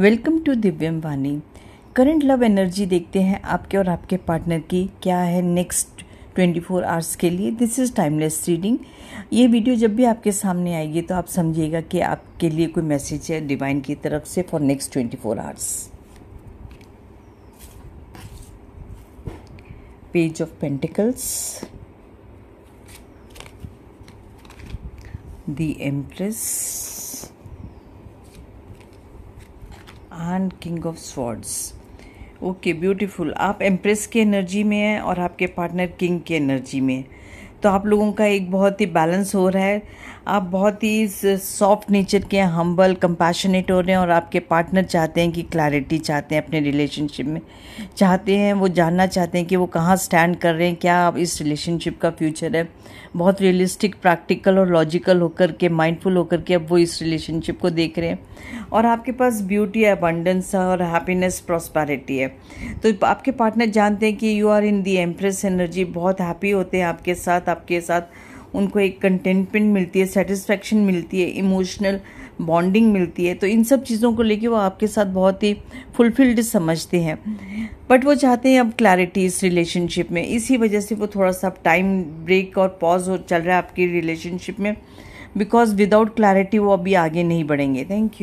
welcome to दिव्यम वानी current love energy देखते हैं आपके और आपके पार्टनर की क्या है नेक्स्ट 24 आवर्स के लिए दिस इज़ टाइमलेस रीडिंग ये वीडियो जब भी आपके सामने आएगी तो आप समझिएगा कि आपके लिए कोई मैसेज है डिवाइन की तरफ से for next 24 hours page of pentacles the empress and king of swords okay beautiful आप एम्प्रेस की एनर्जी में हैं और आपके पार्टनर किंग की एनर्जी में तो आप लोगों का एक बहुत ही बैलेंस हो रहा है आप बहुत ही सॉफ्ट नेचर के हम्बल कंपैशनेट हो रहे हैं और आपके पार्टनर चाहते हैं कि क्लैरिटी चाहते हैं अपने रिलेशनशिप में चाहते हैं वो जानना चाहते हैं कि वो कहाँ स्टैंड कर रहे हैं क्या आप इस रिलेशनशिप का फ्यूचर है बहुत रियलिस्टिक प्रैक्टिकल और लॉजिकल होकर के माइंडफुल होकर के अब वो इस रिलेशनशिप को देख रहे हैं और आपके पास ब्यूटी है अबंडेंस है और हैप्पीनेस प्रॉस्पैरिटी है तो आपके पार्टनर जानते हैं कि you are in the empress energy बहुत हैप्पी होते हैं आपके साथ आपके साथ उनको एक कंटेंटमेंट मिलती है सेटिस्फेक्शन मिलती है इमोशनल बॉन्डिंग मिलती है तो इन सब चीज़ों को लेके वो आपके साथ बहुत ही फुलफिल्ड समझते हैं बट वो चाहते हैं अब क्लैरिटी इस रिलेशनशिप में इसी वजह से वो थोड़ा सा टाइम ब्रेक और पॉज हो चल रहा है आपकी रिलेशनशिप में बिकॉज विदाउट क्लैरिटी वो अभी आगे नहीं बढ़ेंगे थैंक यू